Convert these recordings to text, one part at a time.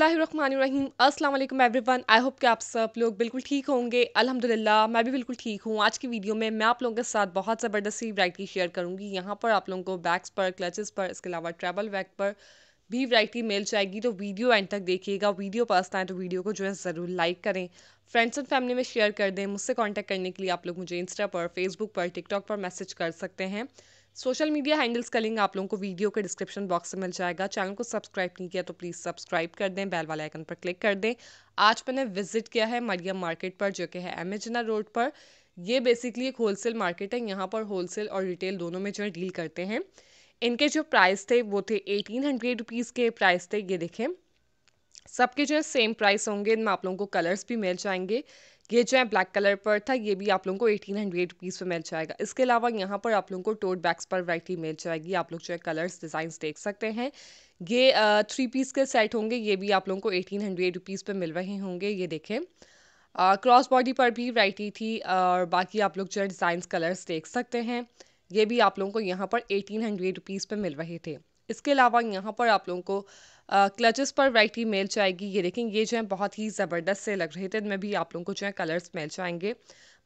बिसमीम अस्सलाम वालेकुम एवरीवन आई होप कि आप सब लोग बिल्कुल ठीक होंगे अल्हम्दुलिल्लाह मैं भी बिल्कुल ठीक हूँ आज की वीडियो में मैं आप लोगों के साथ बहुत ज़बरदस्ती वैरायटी शेयर करूँगी यहाँ पर आप लोगों को बैग्स पर क्लचेस पर इसके अलावा ट्रैवल बैग पर भी वैरायटी मिल जाएगी तो वीडियो एंड तक देखिएगा वीडियो पसंद आए तो वीडियो को जो है ज़रूर लाइक करें फ्रेंड्स एंड फैमिली में शेयर कर दें मुझसे कॉन्टैक्ट करने के लिए आप लोग मुझे इंस्टा पर फेसबुक पर टिकटॉक पर मैसेज कर सकते हैं सोशल मीडिया हैंडल्स का लिंक आप लोगों को वीडियो के डिस्क्रिप्शन बॉक्स में मिल जाएगा चैनल को सब्सक्राइब नहीं किया तो प्लीज़ सब्सक्राइब कर दें बेल वाले आइकन पर क्लिक कर दें आज मैंने विजिट किया है मरियम मार्केट पर जो कि है एमेजना रोड पर ये बेसिकली एक होलसेल मार्केट है यहाँ पर होलसेल और रिटेल दोनों में जो है डील करते हैं इनके जो प्राइस थे वो थे एटीन हंड्रेड रुपीज़ के प्राइस थे ये देखें सबके जो है सेम प्राइस होंगे इनमें आप लोगों को कलर्स भी मिल जाएंगे ये जो है ब्लैक कलर पर था ये भी आप लोगों को एटीन हंड्रेड रुपीज़ पर मिल जाएगा इसके अलावा यहाँ पर आप लोगों को टोट बैग्स पर वैरायटी मिल जाएगी आप लोग जो है कलर्स डिज़ाइंस देख सकते हैं ये थ्री पीस के सेट होंगे ये भी आप लोगों को एटीन हंड्रेड रुपीज़ पर मिल रहे होंगे ये देखें क्रॉस बॉडी पर भी वैरायटी थी और बाकी आप लोग जो है डिज़ाइंस कलर्स देख सकते हैं ये भी आप लोगों को यहाँ पर एटीन हंड्रेड रुपीज़ पर मिल रहे थे इसके अलावा यहाँ पर आप लोगों को क्लचेस पर वराइटी मिल जाएगी ये देखें ये जो है बहुत ही ज़बरदस्त से लग रहे थे इनमें भी आप लोगों को जो है कलर्स मिल जाएंगे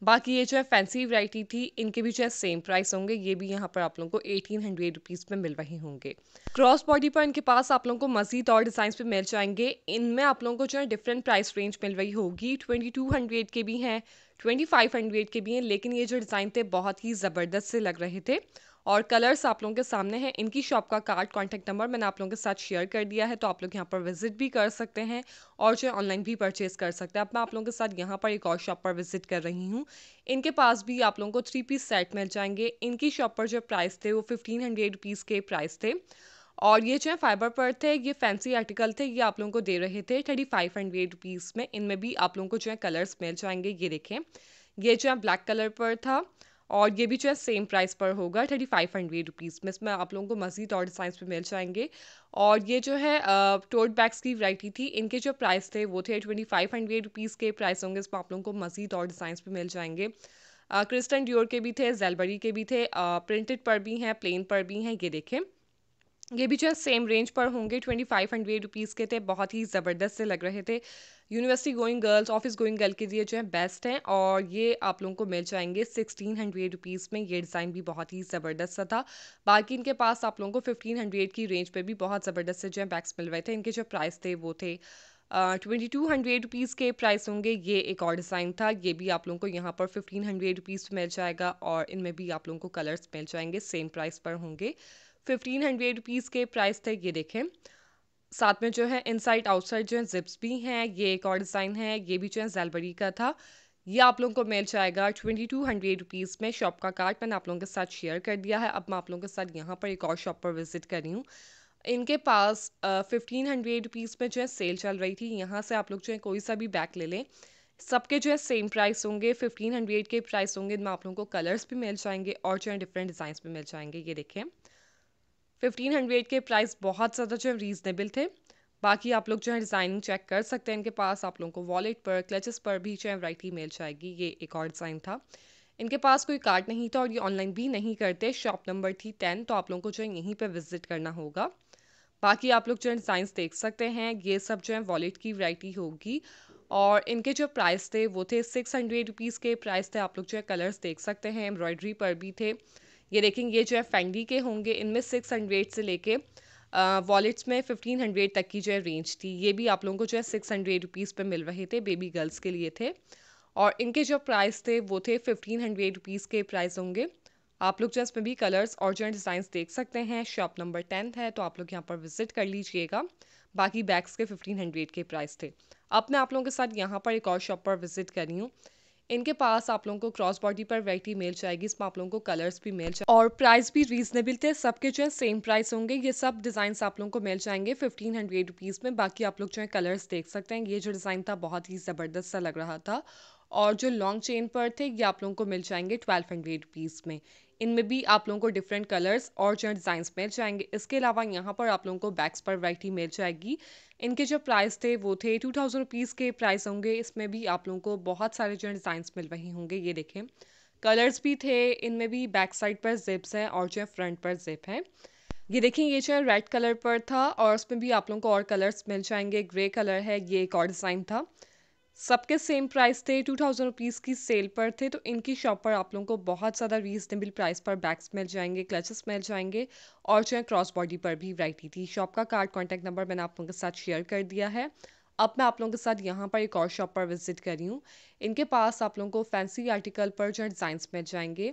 बाकी ये जो है फैंसी वरायटी थी इनके भी जो है सेम प्राइस होंगे ये भी यहाँ पर आप लोगों को एटीन हंड्रेड रुपीज़ में मिल रहे होंगे क्रॉस बॉडी पर इनके पास आप लोगों को मजीद और डिज़ाइंस पे मिल जाएंगे इनमें आप लोगों को जो है डिफरेंट प्राइस रेंज मिल रही होगी ट्वेंटी टू हंड्रेड के भी हैं ट्वेंटी फाइव हंड्रेड के भी हैं लेकिन ये जो डिज़ाइन थे बहुत ही ज़बरदस्त से लग रहे थे और कलर्स आप लोगों के सामने हैं इनकी शॉप का कार्ड कॉन्टैक्ट नंबर मैंने आप लोगों के साथ शेयर कर दिया है तो आप लोग यहाँ पर विजिट भी कर सकते हैं और जो ऑनलाइन भी परचेज़ कर सकते हैं अब मैं आप लोगों के साथ यहाँ पर एक और शॉप पर विजिट कर रही हूँ इनके पास भी आप लोगों को थ्री पीस सेट मिल जाएंगे इनकी शॉप पर जो प्राइस थे वो फिफ्टीन हंड्रेड रुपीज़ के प्राइस थे और ये जो है फाइबर पर थे ये फैंसी आर्टिकल थे ये आप लोगों को दे रहे थे थर्टी फाइव हंड्रेड रुपीज़ में इनमें भी आप लोगों को जो है कलर्स मिल जाएंगे ये देखें ये जो है ब्लैक कलर पर था और ये भी जो है सेम प्राइस पर होगा थर्टी फाइव हंड्रेड रुपीज़ में इसमें आप लोगों को मज़ीद और डिज़ाइंस भी मिल जाएंगे और ये जो है टोट बैग्स की वैरायटी थी इनके जो प्राइस थे वो थे ट्वेंटी फाइव हंड्रेड रुपीज़ के प्राइस होंगे इसमें आप लोगों को मज़ीद और डिज़ाइंस भी मिल जाएंगे क्रिस्टन ड्योर के भी थे जेलबरी के भी थे प्रिंटेड पर भी हैं प्लेन पर भी हैं ये देखें ये भी जो है सेम रेंज पर होंगे ट्वेंटी फाइव हंड्रेड रुपीज़ के थे बहुत ही ज़बरदस्त से लग रहे थे university going girls office going girl के लिए जो है बेस्ट हैं और ये आप लोगों को मिल जाएंगे सिक्सटीन हंड्रेड रुपीज़ में ये डिज़ाइन भी बहुत ही ज़बरदस्त था बाकी इनके पास आप लोगों को फिफ्टीन हंड्रेड की रेंज पर भी बहुत ज़बरदस्त से जो है बैग्स मिल रहे थे इनके जो प्राइस थे वो थे ट्वेंटी टू हंड्रेड रुपीज़ के प्राइस होंगे ये एक और डिज़ाइन था ये भी आप लोगों को यहाँ पर फिफ्टीन हंड्रेड रुपीज़ मिल जाएगा और इनमें भी आप लोगों को कलर्स मिल जाएंगे सेम प्राइस पर होंगे फिफ्टीन हंड्रेड रुपीज़ के प्राइस थे ये देखें साथ में जो है इनसाइड आउटसाइड जो है जिप्स भी हैं ये एक और डिज़ाइन है ये भी जो है जेलबरी का था ये आप लोगों को मिल जाएगा ट्वेंटी टू हंड्रेड रुपीज़ में शॉप का कार्ड मैंने आप लोगों के साथ शेयर कर दिया है अब मैं आप लोगों के साथ यहाँ पर एक और शॉप पर विज़िट कर रही हूँ इनके पास फिफ्टीन हंड्रेड रुपीज़ में जो है सेल चल रही थी यहाँ से आप लोग जो है कोई सा भी बैग ले लें सबके जो है सेम प्राइस होंगे फिफ्टीन हंड्रेड के प्राइस होंगे इनमें आप लोगों को कलर्स भी मिल जाएंगे और जो है डिफरेंट डिज़ाइंस भी मिल जाएंगे ये देखें फिफ्टीन हंड्रेड के प्राइस बहुत ज़्यादा जो है रीज़नेबल थे बाकी आप लोग जो है डिज़ाइनिंग चेक कर सकते हैं इनके पास आप लोगों को वॉलेट पर क्लचेस पर भी जो है वराइटी मिल जाएगी ये एक और डिज़ाइन था इनके पास कोई कार्ड नहीं था और ये ऑनलाइन भी नहीं करते शॉप नंबर थी टेन तो आप लोगों को जो है यहीं पर विज़िट करना होगा बाकी आप लोग जो है डिज़ाइंस देख सकते हैं ये सब जो है वॉलेट की वरायटी होगी और इनके जो प्राइस थे वो थे सिक्स हंड्रेड रुपीज़ के प्राइस थे आप लोग जो है कलर्स देख सकते हैं एम्ब्रॉयडरी पर भी थे ये देखेंगे ये जो है फैंडी के होंगे इनमें सिक्स हंड्रेड से लेके वॉलेट्स में फिफ्टीन हंड्रेड तक की जो है रेंज थी ये भी आप लोगों को जो है सिक्स हंड्रेड रुपीज़ पर मिल रहे थे बेबी गर्ल्स के लिए थे और इनके जो प्राइस थे वो थे फिफ्टीन हंड्रेड रुपीज़ के प्राइस होंगे आप लोग जो इसमें भी कलर्स और जो डिज़ाइंस देख सकते हैं शॉप नंबर टेंथ है तो आप लोग यहाँ पर विजिट कर लीजिएगा बाकी बैग्स के फिफ्टीन हंड्रेड के प्राइस थे अब मैं आप लोगों के साथ यहाँ पर एक और शॉप पर विजिट कर रही हूँ इनके पास आप लोगों को क्रॉस बॉडी पर वैरायटी मिल जाएगी इसमें आप लोगों को कलर्स भी मिल जाए और प्राइस भी रीजनेबल थे सबके जो है सेम प्राइस होंगे ये सब डिज़ाइन आप लोगों को मिल जाएंगे फिफ्टीन हंड्रेड रुपीज़ में बाकी आप लोग जो है कलर्स देख सकते हैं ये जो डिज़ाइन था बहुत ही ज़बरदस्त सा लग रहा था और जो लॉन्ग चेन पर थे ये आप लोगों को मिल जाएंगे ट्वेल्व हंड्रेड रुपीज़ में इनमें भी आप लोगों को डिफरेंट कलर्स और जो डिज़ाइंस मिल जाएंगे इसके अलावा यहाँ पर आप लोगों को बैग्स पर वराइटी मिल जाएगी इनके जो प्राइस थे वो थे टू थाउजेंड रुपीज़ के प्राइस होंगे इसमें भी आप लोगों को बहुत सारे जो डिज़ाइंस मिल रहे होंगे ये देखें कलर्स भी थे इनमें भी बैक साइड पर जिप्स हैं और जो है फ्रंट पर जिप हैं ये देखें ये जो है रेड कलर पर था और उसमें भी आप लोगों को और कलर्स मिल जाएंगे ग्रे कलर है ये एक और डिज़ाइन था सबके सेम प्राइस थे टू थाउजेंड रुपीज़ की सेल पर थे तो इनकी शॉप पर आप लोगों को बहुत ज़्यादा रीजनेबल प्राइस पर बैग्स मिल जाएंगे क्लचेस मिल जाएंगे और जो है क्रॉस बॉडी पर भी वैरायटी थी शॉप का कार्ड कॉन्टैक्ट नंबर मैंने आप लोगों के साथ शेयर कर दिया है अब मैं आप लोगों के साथ यहाँ पर एक और शॉप पर विजिट करी हूँ इनके पास आप लोगों को फैंसी आर्टिकल पर जो डिज़ाइंस मिल जाएंगे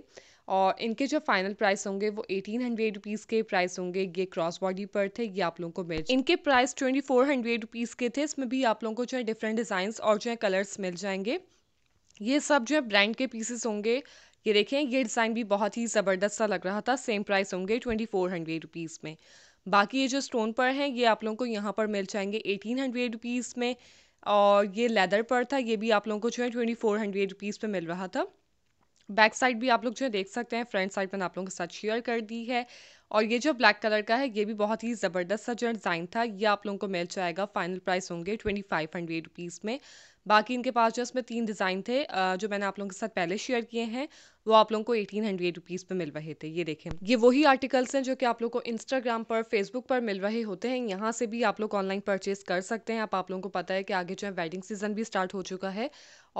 और इनके जो फाइनल प्राइस होंगे वो एटीन हंड्रेड रुपीज़ के प्राइस होंगे ये क्रॉस बॉडी पर थे ये आप लोगों को मिल इनके price twenty four hundred rupees के थे इसमें भी आप लोगों को जो है डिफरेंट डिज़ाइंस और जो है कलर्स मिल जाएंगे ये सब जो है ब्रांड के पीसेस होंगे ये देखें ये डिज़ाइन भी बहुत ही ज़बरदस्त सा लग रहा था सेम प्राइस होंगे ट्वेंटी फोर हंड्रेड रुपीज़ में बाकी ये जो स्टोन पर हैं ये आप लोगों को यहाँ पर मिल जाएंगे एटीन हंड्रेड रुपीज़ में और ये लेदर पर था ये भी आप लोगों को जो है ट्वेंटी फोर हंड्रेड रुपीज़ पर मिल रहा था बैक साइड भी आप लोग जो है देख सकते हैं फ्रंट साइड मैंने आप लोगों के साथ शेयर कर दी है और ये जो ब्लैक कलर का है ये भी बहुत ही ज़बरदस्त सा जो डिज़ाइन था ये आप लोगों को मिल जाएगा फाइनल प्राइस होंगे ट्वेंटी फाइव हंड्रेड रुपीज़ में बाकी इनके पास जो इसमें तीन डिज़ाइन थे जो मैंने आप लोगों के साथ पहले शेयर किए हैं वो आप लोगों को एटीन हंड्रेड रुपीज़ पर मिल रहे थे ये देखें ये वही आर्टिकल्स हैं जो कि आप लोग को इंस्टाग्राम पर फेसबुक पर मिल रहे होते हैं यहाँ से भी आप लोग ऑनलाइन परचेज कर सकते हैं आप आप लोगों को पता है कि आगे जो है वेडिंग सीजन भी स्टार्ट हो चुका है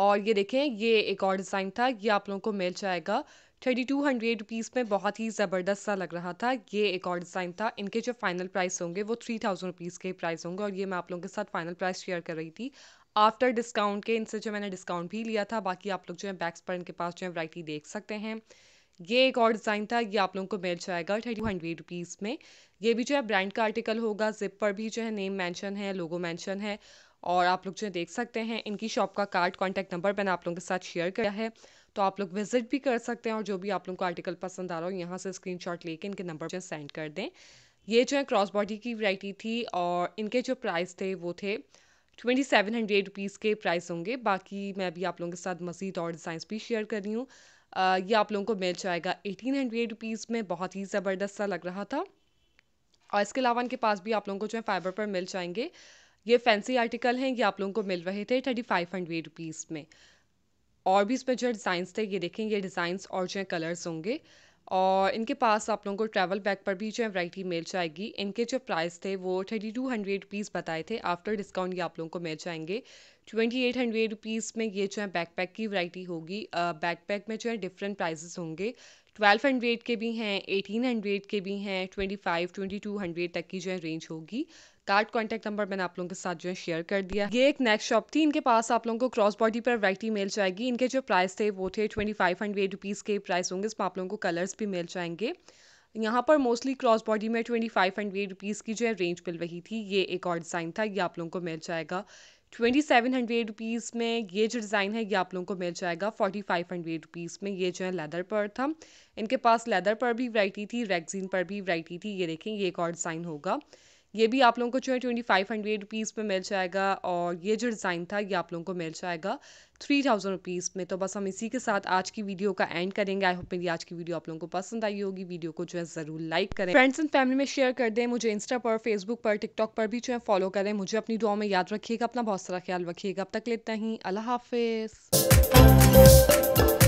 और ये देखें ये एक और डिज़ाइन था ये आप लोगों को मिल जाएगा थर्टी टू हंड्रेड रुपीज़ में बहुत ही ज़बरदस्त सा लग रहा था ये एक और डिज़ाइन था इनके जो फाइनल प्राइस होंगे वो थ्री थाउजेंड रुपीज़ के प्राइस होंगे और ये मैं आप लोगों के साथ फाइनल प्राइस शेयर कर रही थी आफ्टर डिस्काउंट के इनसे जो मैंने डिस्काउंट भी लिया था बाकी आप लोग जो है बैक्स पर इनके पास जो है वराइटी देख सकते हैं ये एक और डिज़ाइन था ये आप लोगों को मिल जाएगा थर्टी हंड्रेड रुपीज़ में ये भी जो है ब्रांड का आर्टिकल होगा जिप पर भी जो है नेम मैंशन है लोगो मैंशन है और आप लोग जो है देख सकते हैं इनकी शॉप का कार्ड कॉन्टैक्ट नंबर मैंने आप लोगों के साथ शेयर किया है तो आप लोग विजिट भी कर सकते हैं और जो भी आप लोगों को आर्टिकल पसंद आ रहा हो यहाँ से स्क्रीन शॉट लेके इनके नंबर पर सेंड कर दें ये जो है क्रॉस बॉडी की वैरायटी थी और इनके जो प्राइस थे वो थे ट्वेंटी सेवन हंड्रेड रुपीज़ के प्राइस होंगे बाकी मैं भी आप लोगों के साथ मज़ीद और डिज़ाइंस भी शेयर कर रही हूँ ये आप लोगों को मिल जाएगा एटीन हंड्रेड रुपीज़ में बहुत ही ज़बरदस्त सा लग रहा था और इसके अलावा इनके पास भी आप लोगों को जो है फाइबर पर मिल जाएंगे ये फैंसी आर्टिकल हैं ये आप लोगों को मिल रहे थे थर्टी फाइव हंड्रेड रुपीज़ में और भी इसमें जो डिज़ाइंस थे ये देखें ये डिज़ाइंस और जो है कलर्स होंगे और इनके पास आप लोगों को ट्रैवल बैग पर भी जो है वैरायटी मिल जाएगी इनके जो प्राइस थे वो थर्टी टू हंड्रेड रुपीज़ बताए थे आफ्टर डिस्काउंट ये आप लोगों को मिल जाएंगे ट्वेंटी एट हंड्रेड रुपीज़ में ये जो है बैकपैक की वैरायटी होगी बैकपैक में जो है डिफरेंट प्राइजेस होंगे ट्वेल्व हंड्रेड के भी हैं एटीन हंड्रेड के भी हैं twenty five twenty two hundred तक की जो है रेंज होगी कार्ड कॉन्टैक्ट नंबर मैंने आप लोगों के साथ जो है शेयर कर दिया ये एक नेक्स्ट शॉप थी इनके पास आप लोगों को क्रॉस बॉडी पर वैरायटी मिल जाएगी इनके जो प्राइस थे वो थे ट्वेंटी फाइव हंड्रेड रुपीज़ के प्राइस होंगे इसमें आप लोगों को कलर्स भी मिल जाएंगे यहाँ पर मोस्टली क्रॉस बॉडी में ट्वेंटी फाइव हंड्रेड रुपीज़ की जो है रेंज मिल रही थी ये एक और डिज़ाइन था ये आप लोगों को मिल जाएगा ट्वेंटी सेवन हंड्रेड रुपीज़ में ये जो डिज़ाइन है ये आप लोगों को मिल जाएगा फोर्टी फाइव हंड्रेड रुपीज़ में ये जो है लेदर पर था इनके पास लेदर पर भी वैरायटी थी रेगजीन पर भी वैरायटी थी ये देखें ये एक और डिज़ाइन होगा ये भी आप लोगों को जो है ट्वेंटी फाइव हंड्रेड रुपीज़ में मिल जाएगा और ये जो डिज़ाइन था ये आप लोगों को मिल जाएगा थ्री थाउजेंड रुपीज़ में तो बस हम इसी के साथ आज की वीडियो का एंड करेंगे आई होप मेरी आज की वीडियो आप लोगों को पसंद आई होगी वीडियो को जो है ज़रूर लाइक करें फ्रेंड्स एंड फैमिली में शेयर कर दें मुझे इंस्टा पर फेसबुक पर टिकटॉक पर भी जो है फॉलो करें मुझे अपनी दुआ में याद रखिएगा अपना बहुत सारा ख्याल रखिएगा अब तक लेते ही अल्लाह हाफिज़